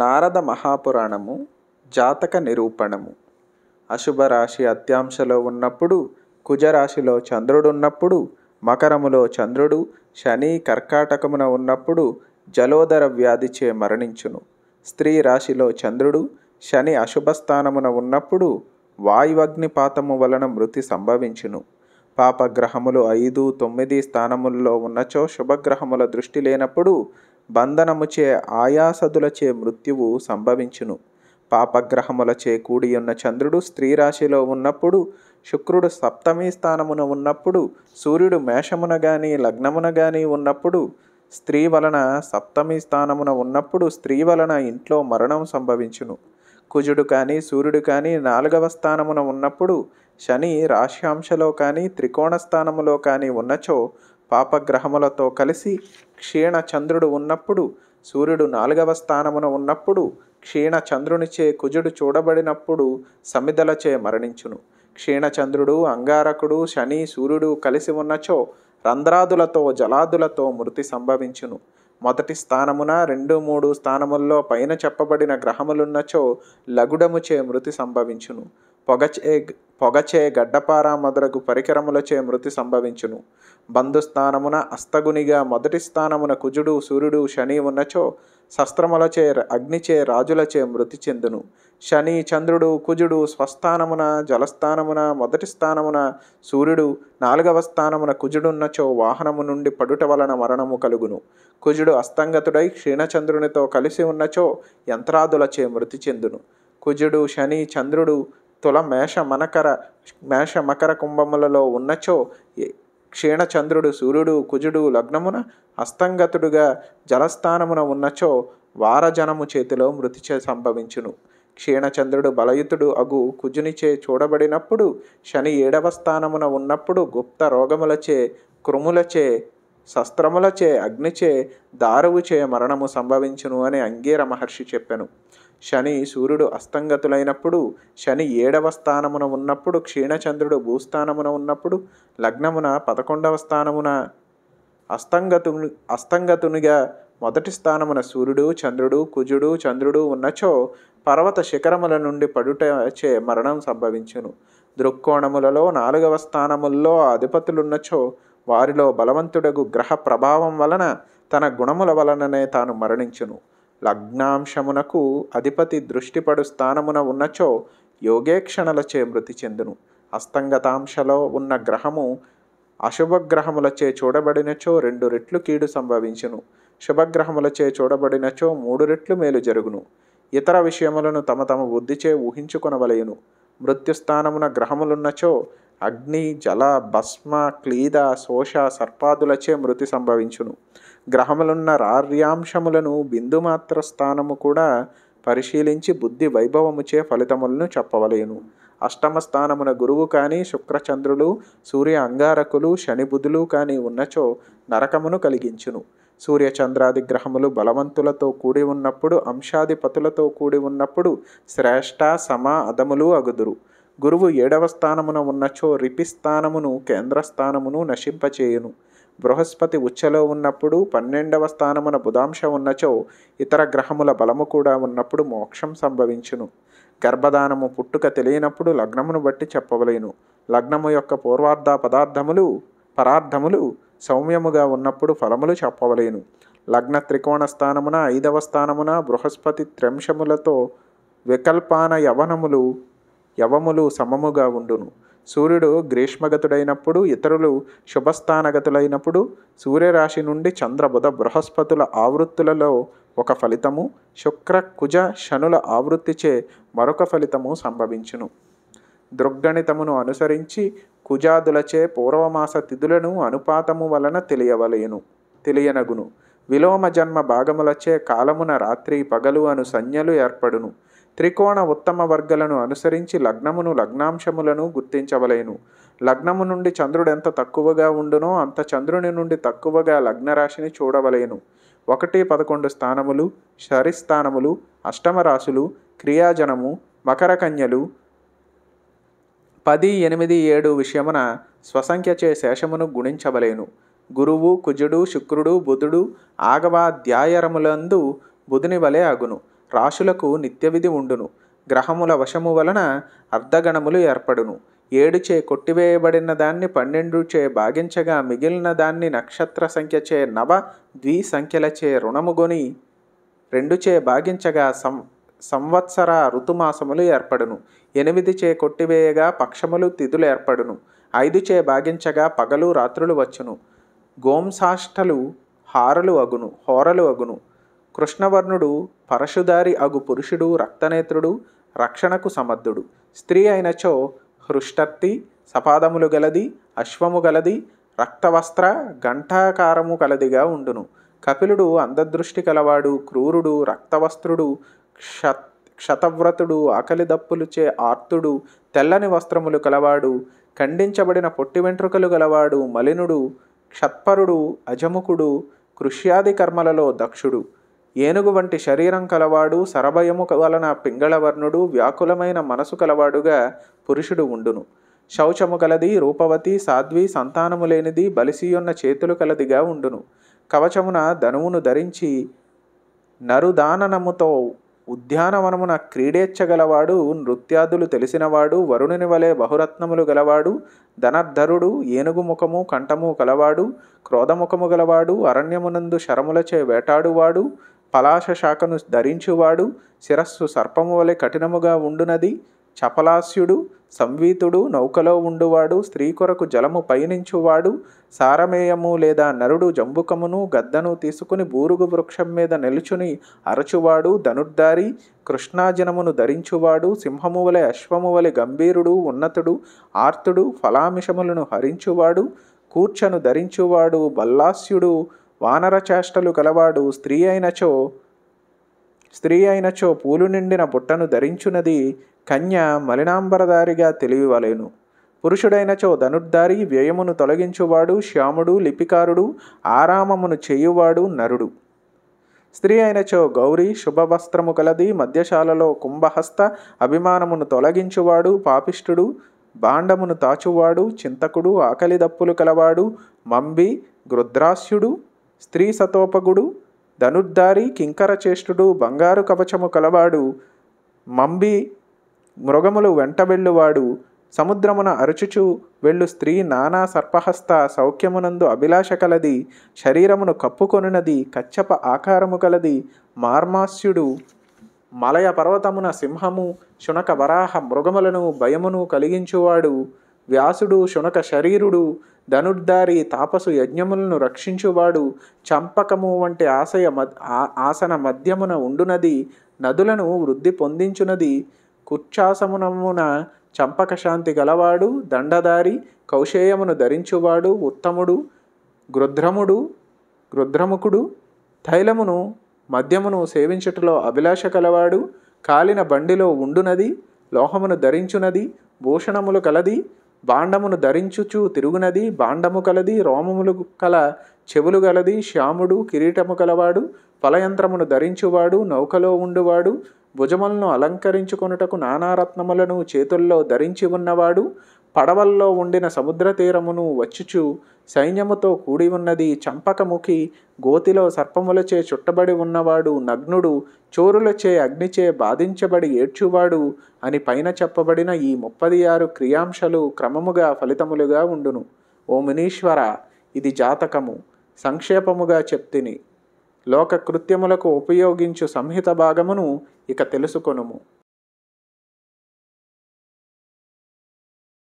నారద మహాపురాణము జాతక నిరూపణము అశుభరాశి అత్యాంశలో ఉన్నప్పుడు కుజరాశిలో చంద్రుడు ఉన్నప్పుడు మకరములో చంద్రుడు శని కర్కాటకమున ఉన్నప్పుడు జలోదర వ్యాధిచే మరణించును స్త్రీ రాశిలో చంద్రుడు శని అశుభ స్థానమున ఉన్నప్పుడు వాయువగ్నిపాతము వలన మృతి సంభవించును పాపగ్రహములు ఐదు తొమ్మిది స్థానముల్లో ఉన్నచో శుభగ్రహముల దృష్టి లేనప్పుడు బంధనముచే ఆయాసదులచే మృత్యువు సంభవించును పాపగ్రహములచే కూడి ఉన్న చంద్రుడు స్త్రీరాశిలో ఉన్నప్పుడు శుక్రుడు సప్తమి స్థానమున ఉన్నప్పుడు సూర్యుడు మేషమున గాని లగ్నమున గాని ఉన్నప్పుడు స్త్రీ వలన సప్తమి స్థానమున ఉన్నప్పుడు స్త్రీ వలన ఇంట్లో మరణం సంభవించును కుజుడు కానీ సూర్యుడు కానీ నాలుగవ స్థానమున ఉన్నప్పుడు శని రాశ్యాంశలో కానీ త్రికోణ స్థానములో కానీ ఉన్నచో పాపగ్రహములతో కలిసి క్షీణ చంద్రుడు ఉన్నప్పుడు సూర్యుడు నాలుగవ స్థానమున ఉన్నప్పుడు క్షీణ చంద్రునిచే కుజుడు చూడబడినప్పుడు సమిదలచే మరణించును క్షీణచంద్రుడు అంగారకుడు శని సూర్యుడు కలిసి ఉన్నచో రంధ్రాదులతో జలాదులతో మృతి సంభవించును మొదటి స్థానమున రెండు మూడు స్థానముల్లో పైన చెప్పబడిన గ్రహములున్నచో లగుడముచే మృతి సంభవించును పొగచే పొగచే గడ్డపార మొదలగు పరికరములచే మృతి సంభవించును బంధుస్థానమున అస్తగునిగా మొదటి స్థానమున కుజుడు సూర్యుడు శని ఉన్నచో శస్త్రములచే అగ్నిచే రాజులచే మృతి చెందును శని చంద్రుడు కుజుడు స్వస్థానమున జలస్థానమున మొదటి స్థానమున సూర్యుడు నాలుగవ స్థానమున కుజుడున్నచో వాహనము నుండి పడుట వలన మరణము కలుగును కుజుడు అస్తంగతుడై క్షీణచంద్రునితో కలిసి ఉన్నచో యంత్రాదులచే మృతి చెందును కుజుడు శని చంద్రుడు తుల మేష మనకర మేష మకర కుంభములలో ఉన్నచో క్షీణచంద్రుడు సూర్యుడు కుజుడు లగ్నమున అస్తంగతుడుగా జలస్థానమున ఉన్నచో వారజనము చేతిలో మృతిచే సంభవించును క్షీణచంద్రుడు బలయుతుడు అగు కుజునిచే చూడబడినప్పుడు శని ఏడవ స్థానమున ఉన్నప్పుడు గుప్త రోగములచే క్రుములచే శస్త్రములచే అగ్నిచే దారువుచే మరణము సంభవించును అని అంగీర మహర్షి చెప్పెను శని సూర్యుడు అస్తంగతులైనప్పుడు శని ఏడవ స్థానమున ఉన్నప్పుడు క్షీణచంద్రుడు భూస్థానమున ఉన్నప్పుడు లగ్నమున పదకొండవ స్థానమున అస్తంగతు అస్తంగతునిగా మొదటి స్థానమున సూర్యుడు చంద్రుడు కుజుడు చంద్రుడు ఉన్నచో పర్వత శిఖరముల నుండి పడుటచే మరణం సంభవించును దృక్కోణములలో నాలుగవ స్థానముల్లో అధిపతులున్నచో వారిలో బలవంతుడగు గ్రహ ప్రభావం వలన తన గుణముల వలననే తాను మరణించును లగ్నాంశమునకు అధిపతి దృష్టిపడు స్థానమున ఉన్నచో యోగేక్షణలచే మృతి చెందును అస్తంగతాంశలో ఉన్న గ్రహము అశుభగ్రహములచే చూడబడినచో రెండు రెట్లు కీడు సంభవించును శుభగ్రహములచే చూడబడినచో మూడు రెట్లు మేలు జరుగును ఇతర విషయములను తమ తమ బుద్ధిచే ఊహించుకొనవలయును మృత్యుస్థానమున గ్రహములున్నచో అగ్ని జల భస్మ క్లీద శోష సర్పాదులచే మృతి సంభవించును గ్రహములున్న రార్యాంశములను బిందుమాత్ర స్థానము కూడా పరిశీలించి బుద్ధి వైభవముచే ఫలితములను చెప్పవలేను అష్టమ స్థానమున గురువు కానీ శుక్రచంద్రులు సూర్య అంగారకులు శనిబుధులు కానీ ఉన్నచో నరకమును కలిగించును సూర్యచంద్రాది గ్రహములు బలవంతులతో కూడి ఉన్నప్పుడు అంశాధిపతులతో కూడి ఉన్నప్పుడు శ్రేష్ట సమ అదములు అగుదురు గురువు ఏడవ స్థానమున ఉన్నచో రిపి స్థానమును కేంద్ర స్థానమును నశింపచేయును బృహస్పతి ఉచ్చలో ఉన్నప్పుడు పన్నెండవ స్థానమున బుధాంశ ఉన్నచో ఇతర గ్రహముల బలము కూడా ఉన్నప్పుడు మోక్షం సంభవించును గర్భదానము పుట్టుక తెలియనప్పుడు లగ్నమును బట్టి చెప్పవలేను లగ్నము యొక్క పూర్వార్ధ పదార్థములు పరార్థములు సౌమ్యముగా ఉన్నప్పుడు ఫలములు చెప్పవలేను లగ్న త్రికోణ స్థానమున ఐదవ స్థానమున బృహస్పతి త్రంశములతో వికల్పాన యవనములు యవములు సమముగా ఉండును సూర్యుడు గ్రీష్మగతుడైనప్పుడు ఇతరులు శుభస్థానగతులైనప్పుడు సూర్యరాశి నుండి చంద్రబుధ బృహస్పతుల ఆవృత్తులలో ఒక ఫలితము శుక్ర కుజ శనుల ఆవృత్తిచే మరొక ఫలితము సంభవించును దృగ్గణితమును అనుసరించి కుజాదులచే పూర్వమాస తిథులను అనుపాతము వలన తెలియవలయను తెలియనగును విలోమ జన్మ భాగములచే కాలమున రాత్రి పగలు అను సంజ్ఞలు ఏర్పడును త్రికోణ ఉత్తమ వర్గలను అనుసరించి లగ్నమును లగ్నాంశములను గుర్తించవలేను లగ్నము నుండి చంద్రుడు ఎంత తక్కువగా ఉండునో అంత చంద్రుని నుండి తక్కువగా లగ్నరాశిని చూడవలేను ఒకటి పదకొండు స్థానములు సరిస్థానములు అష్టమరాశులు క్రియాజనము మకరకన్యలు పది ఎనిమిది ఏడు విషయమున స్వసంఖ్యచే శేషమును గుణించవలేను గురువు కుజుడు శుక్రుడు బుధుడు ఆగవాధ్యాయరములందు ధ్యాయరములందు బుధుని వలె అగును రాశులకు నిత్యవిధి ఉండును గ్రహముల వశము వలన అర్ధగణములు ఏర్పడును ఏడుచే కొట్టివేయబడిన దాన్ని పన్నెండు చే భాగించగా మిగిలిన దాన్ని నక్షత్ర సంఖ్యచే నవ ద్వి సంఖ్యలచే రుణముగొని చే భాగించగా సం సంవత్సర ఋతుమాసములు ఏర్పడును ఎనిమిది చే కొట్టివేయగా పక్షములు తిథులు ఏర్పడును ఐదు చే భాగించగా పగలు రాత్రులు వచ్చును గోంసాష్టలు హారలు అగును హోరలు అగును కృష్ణవర్ణుడు పరశుదారి అగు పురుషుడు రక్తనేత్రుడు రక్షణకు సమర్థుడు స్త్రీ అయినచో హృష్టత్తి సపాదములు గలది అశ్వము గలది రక్తవస్త్ర గంఠాకారము కలదిగా ఉండును కపిలుడు అందదృష్టి కలవాడు క్రూరుడు రక్తవస్త్రుడు క్షత్ క్షతవ్రతుడు ఆకలి దప్పులుచే ఆర్తుడు తెల్లని వస్త్రములు కలవాడు ఖండించబడిన పొట్టి వెంట్రుకలు గలవాడు మలినుడు క్షత్పరుడు అజముకుడు కృష్యాది కర్మలలో దక్షుడు ఏనుగు వంటి శరీరం కలవాడు సరభయము వలన పింగళవర్ణుడు వ్యాకులమైన మనసు కలవాడుగా పురుషుడు ఉండును శౌచము కలది రూపవతి సాధ్వి సంతానము లేనిది బలిసియున్న చేతులు కలదిగా ఉండును కవచమున ధనువును ధరించి నరుదాననముతో ఉద్యానవనమున క్రీడేచ్చగలవాడు నృత్యాదులు తెలిసినవాడు వరుణుని వలె బహురత్నములు గలవాడు ధనర్ధరుడు ఏనుగు ముఖము కంఠము కలవాడు క్రోధముఖము గలవాడు అరణ్యమునందు శరములచే వేటాడువాడు పలాశ శాఖను ధరించువాడు శిరస్సు సర్పము వలె కఠినముగా ఉండునది చపలాస్యుడు సంవీతుడు నౌకలో ఉండువాడు స్త్రీ కొరకు జలము పయనించువాడు సారమేయము లేదా నరుడు జంబుకమును గద్దను తీసుకుని బూరుగు వృక్షం మీద నిలుచుని అరచువాడు ధనుర్ధారి కృష్ణాజనమును ధరించువాడు సింహము వలె అశ్వము వలె గంభీరుడు ఉన్నతుడు ఆర్తుడు ఫలామిషములను హరించువాడు కూర్చను ధరించువాడు బల్లాస్యుడు వానర చేష్టలు కలవాడు స్త్రీ అయినచో స్త్రీ అయినచో పూలు నిండిన బుట్టను ధరించున్నది కన్య మలినాంబరదారిగా తెలియవలేను పురుషుడైనచో ధనుర్ధారి వ్యయమును తొలగించువాడు శ్యాముడు లిపికారుడు ఆరామమును చేయువాడు నరుడు స్త్రీ అయినచో గౌరీ శుభవస్త్రము కలది మధ్యశాలలో కుంభహస్త అభిమానమును తొలగించువాడు పాపిష్టుడు బాండమును తాచువాడు చింతకుడు ఆకలి దప్పులు కలవాడు మంబి గృద్రాస్యుడు స్త్రీ సతోపగుడు ధనుర్ధారి కింకరచేష్టుడు బంగారు కవచము కలవాడు మంబి మృగములు వెంటబెళ్ళువాడు సముద్రమున అరుచుచు వెళ్ళు స్త్రీ నానా సర్పహస్త సౌఖ్యమునందు అభిలాష కలది శరీరమును కప్పుకొనినది కచ్చప ఆకారము కలది మార్మాస్యుడు మలయ పర్వతమున సింహము శునక వరాహ మృగములను భయమును కలిగించువాడు వ్యాసుడు శునక శరీరుడు ధనుర్ధారి తాపసు యజ్ఞములను రక్షించువాడు చంపకము వంటి ఆశయ ఆసన మధ్యమున ఉండునది నదులను వృద్ధి పొందించునది కుర్చాసమునమున చంపక శాంతి గలవాడు దండదారి కౌశేయమును ధరించువాడు ఉత్తముడు గృధ్రముడు గృధ్రముఖుడు తైలమును మద్యమును సేవించుటలో అభిలాష కలవాడు కాలిన బండిలో ఉండునది లోహమును ధరించునది భూషణములు కలది బాండమును ధరించుచు తిరుగునది బాండము కలది రోమములు కల చెవులు గలది శ్యాముడు కిరీటము కలవాడు ఫలయంత్రమును ధరించువాడు నౌకలో ఉండువాడు భుజములను అలంకరించుకొనుటకు నానారత్నములను చేతుల్లో ధరించి ఉన్నవాడు పడవల్లో ఉండిన సముద్ర తీరమును వచ్చుచు సైన్యముతో కూడి ఉన్నది చంపకముఖి గోతిలో సర్పములచే చుట్టబడి ఉన్నవాడు నగ్నుడు చోరులచే అగ్నిచే బాధించబడి ఏడ్చువాడు అని పైన చెప్పబడిన ఈ ముప్పది ఆరు క్రియాంశలు క్రమముగా ఫలితములుగా ఉండును ఓ మునీశ్వర ఇది జాతకము సంక్షేపముగా చెప్తిని లోక కృత్యములకు ఉపయోగించు సంహిత భాగమును ఇక తెలుసుకొనుము